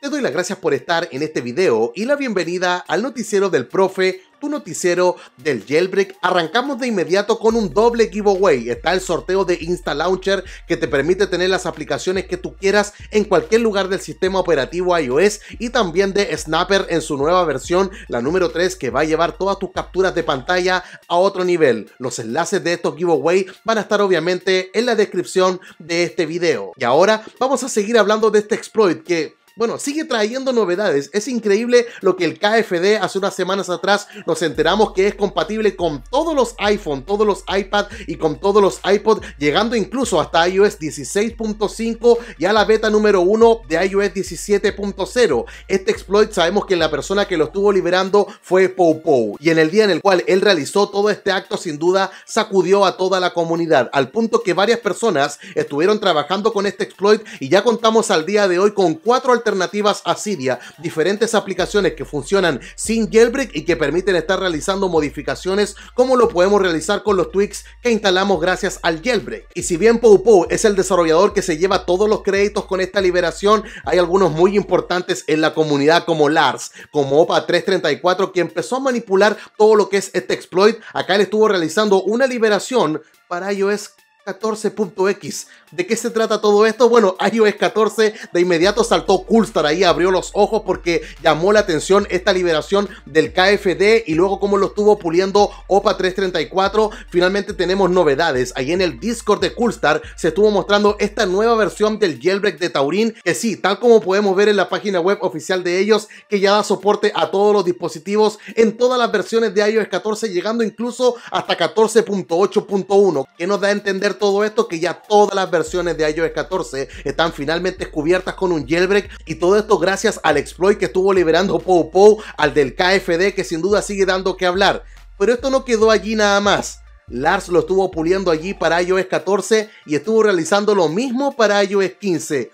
te doy las gracias por estar en este video y la bienvenida al noticiero del profe, tu noticiero del jailbreak. Arrancamos de inmediato con un doble giveaway. Está el sorteo de Insta Launcher que te permite tener las aplicaciones que tú quieras en cualquier lugar del sistema operativo iOS y también de Snapper en su nueva versión, la número 3, que va a llevar todas tus capturas de pantalla a otro nivel. Los enlaces de estos giveaway van a estar obviamente en la descripción de este video. Y ahora vamos a seguir hablando de este exploit que bueno, sigue trayendo novedades. Es increíble lo que el KFD hace unas semanas atrás nos enteramos que es compatible con todos los iPhone, todos los iPad y con todos los iPod, llegando incluso hasta iOS 16.5 y a la beta número 1 de iOS 17.0. Este exploit sabemos que la persona que lo estuvo liberando fue Popo y en el día en el cual él realizó todo este acto sin duda sacudió a toda la comunidad al punto que varias personas estuvieron trabajando con este exploit y ya contamos al día de hoy con cuatro alternativas a siria diferentes aplicaciones que funcionan sin jailbreak y que permiten estar realizando modificaciones como lo podemos realizar con los tweaks que instalamos gracias al jailbreak. Y si bien Poupou es el desarrollador que se lleva todos los créditos con esta liberación, hay algunos muy importantes en la comunidad como Lars, como OPA334, que empezó a manipular todo lo que es este exploit. Acá él estuvo realizando una liberación para iOS 14.x. ¿De qué se trata todo esto? Bueno, iOS 14 de inmediato saltó Coolstar ahí, abrió los ojos porque llamó la atención esta liberación del KFD y luego como lo estuvo puliendo OPA 334. Finalmente tenemos novedades. Ahí en el Discord de Coolstar se estuvo mostrando esta nueva versión del jailbreak de Taurin, que sí, tal como podemos ver en la página web oficial de ellos, que ya da soporte a todos los dispositivos en todas las versiones de iOS 14, llegando incluso hasta 14.8.1, que nos da a entender todo esto que ya todas las versiones de iOS 14 están finalmente cubiertas con un jailbreak y todo esto gracias al exploit que estuvo liberando PowPow al del KFD que sin duda sigue dando que hablar. Pero esto no quedó allí nada más. Lars lo estuvo puliendo allí para iOS 14 y estuvo realizando lo mismo para iOS 15.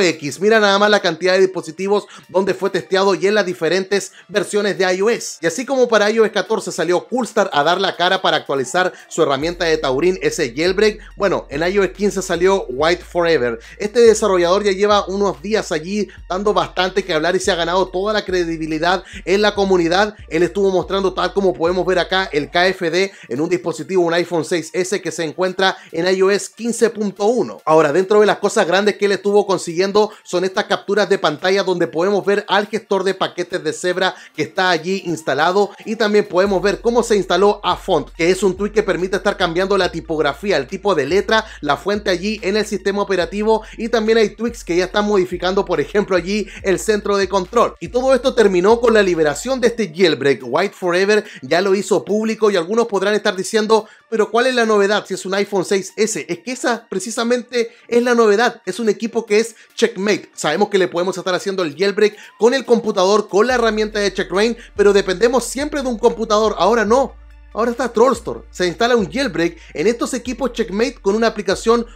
X. Mira nada más la cantidad de dispositivos donde fue testeado y en las diferentes versiones de iOS. Y así como para iOS 14 salió Coolstar a dar la cara para actualizar su herramienta de Taurin, ese jailbreak, bueno, en iOS 15 salió White Forever. Este desarrollador ya lleva unos días allí dando bastante que hablar y se ha ganado toda la credibilidad en la comunidad. Él estuvo mostrando tal como podemos ver acá el KFD en un dispositivo, un iPhone 6S que se encuentra en iOS 15.1. Ahora, dentro de las cosas grandes que él estuvo consiguiendo son estas capturas de pantalla donde podemos ver al gestor de paquetes de Zebra que está allí instalado y también podemos ver cómo se instaló a font, que es un tweet que permite estar cambiando la tipografía, el tipo de letra, la fuente allí en el sistema operativo y también hay tweaks que ya están modificando, por ejemplo, allí el centro de control. Y todo esto terminó con la liberación de este jailbreak. White Forever ya lo hizo público y algunos podrán estar diciendo, pero ¿cuál es la novedad si es un iPhone 6S? Es que esa precisamente es la novedad. Es un equipo que es checkmate. Sabemos que le podemos estar haciendo el jailbreak con el computador, con la herramienta de checkmate, pero dependemos siempre de un computador. Ahora no. Ahora está Trollstore. Se instala un jailbreak en estos equipos Checkmate con una aplicación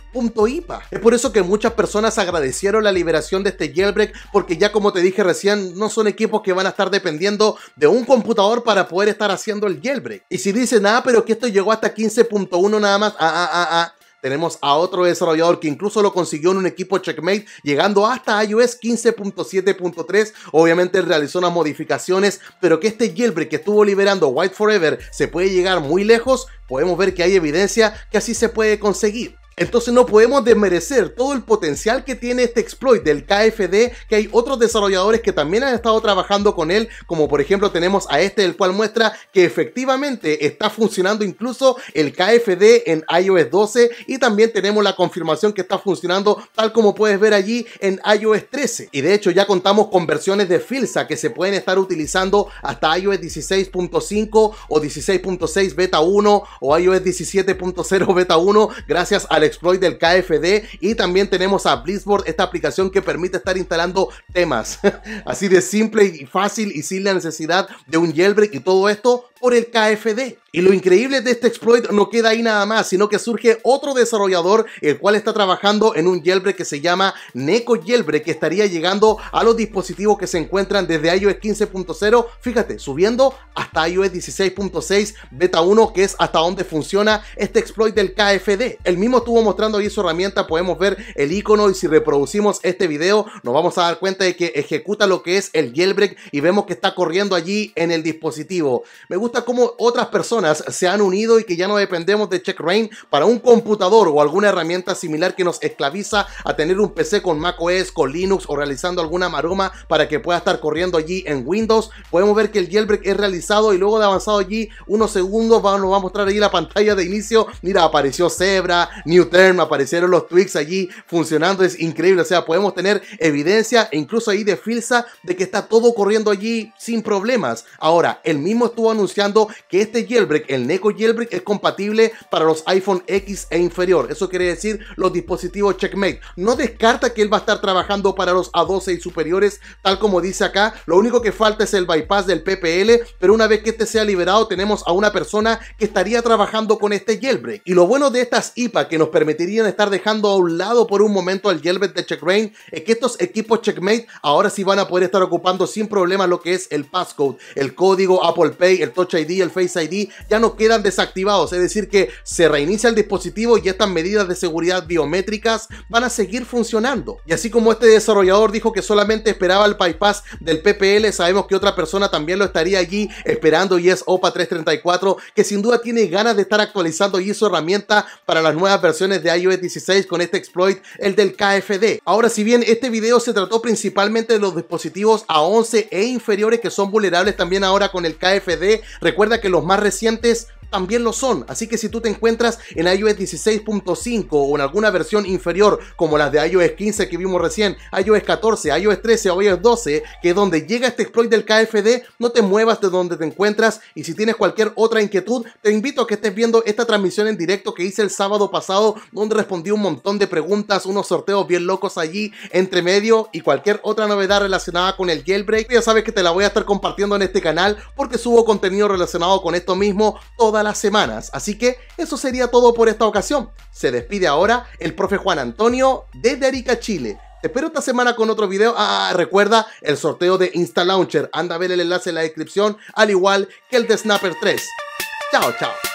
.ipa. Es por eso que muchas personas agradecieron la liberación de este jailbreak porque ya como te dije recién, no son equipos que van a estar dependiendo de un computador para poder estar haciendo el jailbreak. Y si dicen, ah, pero que esto llegó hasta 15.1 nada más, ah, ah, ah, ah tenemos a otro desarrollador que incluso lo consiguió en un equipo Checkmate, llegando hasta iOS 15.7.3. Obviamente realizó unas modificaciones, pero que este jailbreak que estuvo liberando White Forever se puede llegar muy lejos. Podemos ver que hay evidencia que así se puede conseguir. Entonces no podemos desmerecer todo el potencial que tiene este exploit del KFD, que hay otros desarrolladores que también han estado trabajando con él, como por ejemplo tenemos a este, el cual muestra que efectivamente está funcionando incluso el KFD en iOS 12 y también tenemos la confirmación que está funcionando tal como puedes ver allí en iOS 13. Y de hecho ya contamos con versiones de Filsa que se pueden estar utilizando hasta iOS 16.5 o 16.6 beta 1 o iOS 17.0 beta 1 gracias al exploit del KFD y también tenemos a Blitzboard, esta aplicación que permite estar instalando temas. Así de simple y fácil y sin la necesidad de un jailbreak y todo esto el KFD. Y lo increíble de este exploit no queda ahí nada más, sino que surge otro desarrollador, el cual está trabajando en un jailbreak que se llama Neco Jailbreak, que estaría llegando a los dispositivos que se encuentran desde iOS 15.0, fíjate, subiendo hasta iOS 16.6 Beta 1, que es hasta donde funciona este exploit del KFD. El mismo estuvo mostrando ahí su herramienta, podemos ver el icono y si reproducimos este video nos vamos a dar cuenta de que ejecuta lo que es el jailbreak y vemos que está corriendo allí en el dispositivo. Me gusta como otras personas se han unido y que ya no dependemos de Check Rain para un computador o alguna herramienta similar que nos esclaviza a tener un PC con macOS, con Linux o realizando alguna maroma para que pueda estar corriendo allí en Windows. Podemos ver que el jailbreak es realizado y luego de avanzado allí unos segundos nos va a mostrar allí la pantalla de inicio. Mira, apareció Zebra, New Term, aparecieron los tweaks allí funcionando. Es increíble. O sea, podemos tener evidencia e incluso ahí de Filsa de que está todo corriendo allí sin problemas. Ahora, el mismo estuvo anunciando que este jailbreak, el Neko jailbreak, es compatible para los iPhone X e inferior. Eso quiere decir los dispositivos Checkmate. No descarta que él va a estar trabajando para los A12 y superiores, tal como dice acá. Lo único que falta es el bypass del PPL, pero una vez que este sea liberado, tenemos a una persona que estaría trabajando con este jailbreak. Y lo bueno de estas IPA que nos permitirían estar dejando a un lado por un momento al jailbreak de Checkmate es que estos equipos Checkmate ahora sí van a poder estar ocupando sin problema lo que es el passcode, el código Apple Pay, el y el Face ID, ya no quedan desactivados, es decir que se reinicia el dispositivo y estas medidas de seguridad biométricas van a seguir funcionando. Y así como este desarrollador dijo que solamente esperaba el bypass del PPL, sabemos que otra persona también lo estaría allí esperando y es OPA334, que sin duda tiene ganas de estar actualizando y su herramienta para las nuevas versiones de iOS 16 con este exploit, el del KFD. Ahora, si bien este video se trató principalmente de los dispositivos A11 e inferiores que son vulnerables también ahora con el KFD, Recuerda que los más recientes también lo son, así que si tú te encuentras en iOS 16.5 o en alguna versión inferior como las de iOS 15 que vimos recién, iOS 14, iOS 13 o iOS 12, que donde llega este exploit del KFD, no te muevas de donde te encuentras y si tienes cualquier otra inquietud, te invito a que estés viendo esta transmisión en directo que hice el sábado pasado, donde respondí un montón de preguntas, unos sorteos bien locos allí entre medio y cualquier otra novedad relacionada con el jailbreak, ya sabes que te la voy a estar compartiendo en este canal porque subo contenido relacionado con esto mismo todas las semanas. Así que eso sería todo por esta ocasión. Se despide ahora el profe Juan Antonio de Derica Chile. Te espero esta semana con otro video. Ah, recuerda el sorteo de Insta Launcher. Anda a ver el enlace en la descripción, al igual que el de Snapper 3. Chao, chao.